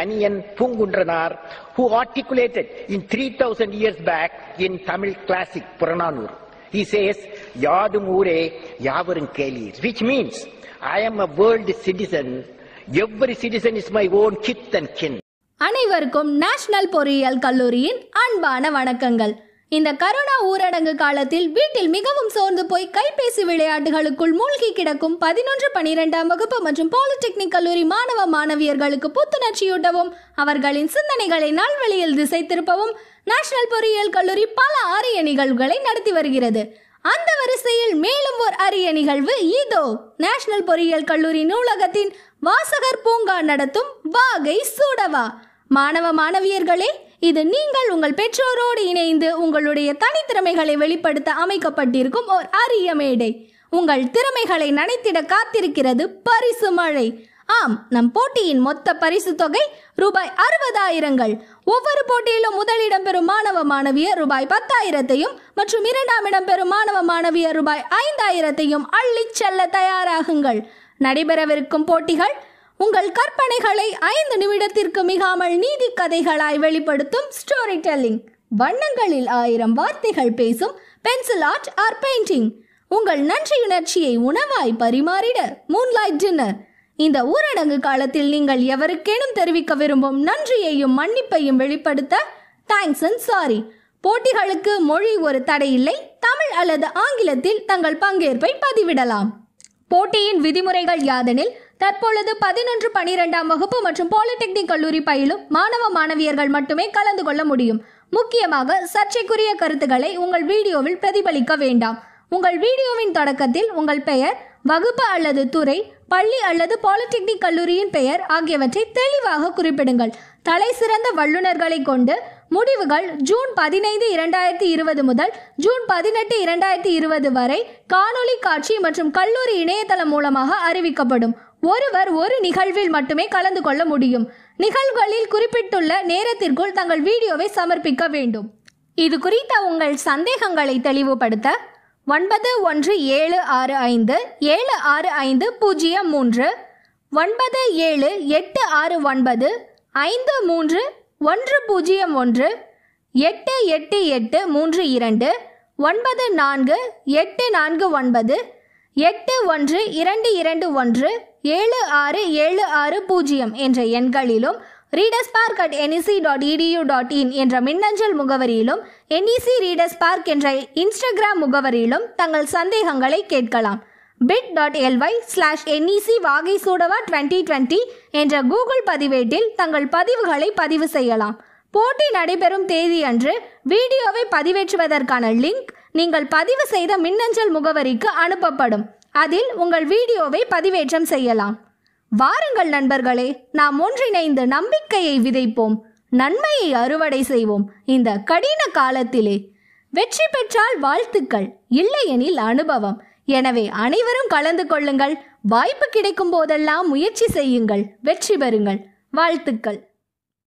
Kanyan Pungundranar, who articulated in 3000 years back in Tamil classic Purananur. He says, Yadumure Ure Yavarin Kelir, which means, I am a world citizen, every citizen is my own kith and kin. அனைவருக்கும் national பொறியியல் கல்லூரியின் அன்பான வணக்கங்கள் இந்த corona ஊரடங்கு காலத்தில் வீட்டில் மிகவும் சோர்ந்து போய் கைபேசி விளையாட்டுகளுக்குள் மூழ்கி கிடக்கும் பதினொன்று பனிரெண்டாம் வகுப்பு மற்றும் பாலிடெக்னிக் கல்லூரி மாணவ மாணவியர்களுக்கு புத்துணர்ச்சியூட்டவும் அவர்களின் சிந்தனைகளை நல்வழியில் திசை திருப்பவும் நேஷனல் பொறியியல் கல்லூரி பல ஆரிய நிகழ்வுகளை நடத்தி வருகிறது அந்த வரிசையில் மேலும் ஒரு அரிய நிகழ்வு இதோ நேஷனல் பொறியியல் கல்லூரி நூலகத்தின் வாசகர் பூங்கா நடத்தும் வாகை சூடவா மாணவ மாணவியர்களே இது நீங்கள் உங்கள் பெற்றோரோடு இணைந்து உங்களுடைய தனித்திறமைகளை வெளிப்படுத்த அமைக்கப்பட்டிருக்கும் ஓர் அரிய மேடை உங்கள் திறமைகளை நனைத்திட காத்திருக்கிறது பரிசு மழை ஆம் நம் போட்டியின் மொத்த பரிசு தொகை ரூபாய் அறுபதாயிரங்கள் ஒவ்வொரு போட்டியிலும் முதலிடம் பெறும் மாணவ மாணவியர் ரூபாய் பத்தாயிரத்தையும் மற்றும் இரண்டாம் இடம் பெறும் மாணவ மாணவியர் ரூபாய் ஐந்தாயிரத்தையும் அள்ளி செல்ல தயாராகுங்கள் நடைபெறவிருக்கும் போட்டிகள் உங்கள் கற்பனைகளை ஐந்து நிமிடத்திற்கு மிகாமல் நீதி கதைகளாய் வெளிப்படுத்தும் ஸ்டோரி டெல்லிங் வண்ணங்களில் ஆயிரம் வார்த்தைகள் பேசும் பென்சில் ஆர்ட் ஆர் பெயிண்டிங் உங்கள் நன்றியுணர்ச்சியை உணவாய் பரிமாறிட மூன்லைட் டின்னர் இந்த ஊரடங்கு காலத்தில் நீங்கள் எவருக்கேனும் தெரிவிக்க விரும்பும் நன்றியையும் மன்னிப்பையும் வெளிப்படுத்த தேங்க்ஸ் அண்ட் சாரி போட்டிகளுக்கு மொழி ஒரு தடையில்லை தமிழ் அல்லது ஆங்கிலத்தில் தங்கள் பங்கேற்பை பதிவிடலாம் போட்டியின் விதிமுறைகள் யாதெனில் தற்பொழுது பதினொன்று பனிரெண்டாம் வகுப்பு மற்றும் பாலிடெக்னிக் கல்லூரி பயிலும் மாணவ மாணவியர்கள் மட்டுமே கலந்து கொள்ள முடியும் முக்கியமாக சர்ச்சைக்குரிய கருத்துக்களை உங்கள் வீடியோவில் பிரதிபலிக்க வேண்டாம் உங்கள் வீடியோவின் தொடக்கத்தில் உங்கள் பெயர் வகுப்பு அல்லது துறை பள்ளி அல்லது பாலிடெக்னிக் கல்லூரியின் பெயர் ஆகியவற்றை தெளிவாக குறிப்பிடுங்கள் தலை சிறந்த வல்லுநர்களை கொண்டு முடிவுகள் ஜூன் பதினைந்து இரண்டாயிரத்தி இருபது முதல் ஜூன் பதினெட்டு இரண்டாயிரத்தி இருபது வரை காணொலி காட்சி மற்றும் கல்லூரி இணையதளம் மூலமாக அறிவிக்கப்படும் ஒருவர் ஒரு நிகழ்வில் மட்டுமே கலந்து கொள்ள முடியும் நிகழ்வுகளில் குறிப்பிட்டுள்ள நேரத்திற்குள் தங்கள் வீடியோவை சமர்ப்பிக்க வேண்டும் இது குறித்த உங்கள் சந்தேகங்களை தெளிவுபடுத்த ஒன்பது ஒன்று ஏழு ஆறு ஐந்து ஏழு ஆறு ஐந்து பூஜ்ஜியம் மூன்று ஒன்பது ஏழு எட்டு ஆறு ஒன்பது ஐந்து மூன்று ஒன்று பூஜ்ஜியம் ஒன்று எட்டு எட்டு எட்டு மூன்று இரண்டு ஒன்பது நான்கு எட்டு நான்கு ஒன்பது எட்டு ஒன்று இரண்டு இரண்டு ஒன்று ஏழு ஆறு ஏழு ஆறு பூஜ்ஜியம் என்ற எண்களிலும் readers park at NEC dot edu dot in என்ற மின்னஞ்சல் முகவரியிலும் என்இசி ரீடர்ஸ் பார்க் என்ற இன்ஸ்டாகிராம் முகவரியிலும் தங்கள் சந்தேகங்களை கேட்கலாம் bit dot L Y slash NEC வாகை சூடவா டுவெண்ட்டி டுவெண்ட்டி என்ற கூகுள் பதிவேட்டில் தங்கள் பதிவுகளை பதிவு செய்யலாம் போட்டி நடைபெறும் தேதி அன்று வீடியோவை பதிவேற்றுவதற்கான லிங்க் நீங்கள் பதிவு செய்த மின்னஞ்சல் முகவரிக்கு அனுப்பப்படும் அதில் உங்கள் வீடியோவை பதிவேற்றம் செய்யலாம் வாருங்கள் நண்பர்களே நாம் ஒன்றிணைந்து நம்பிக்கையை விதைப்போம் நன்மையை அறுவடை செய்வோம் இந்த கடின காலத்திலே வெற்றி பெற்றால் வாழ்த்துக்கள் இல்லையெனில் அனுபவம் எனவே அனைவரும் கலந்து கொள்ளுங்கள் வாய்ப்பு கிடைக்கும் போதெல்லாம் முயற்சி செய்யுங்கள் வெற்றி பெறுங்கள் வாழ்த்துக்கள்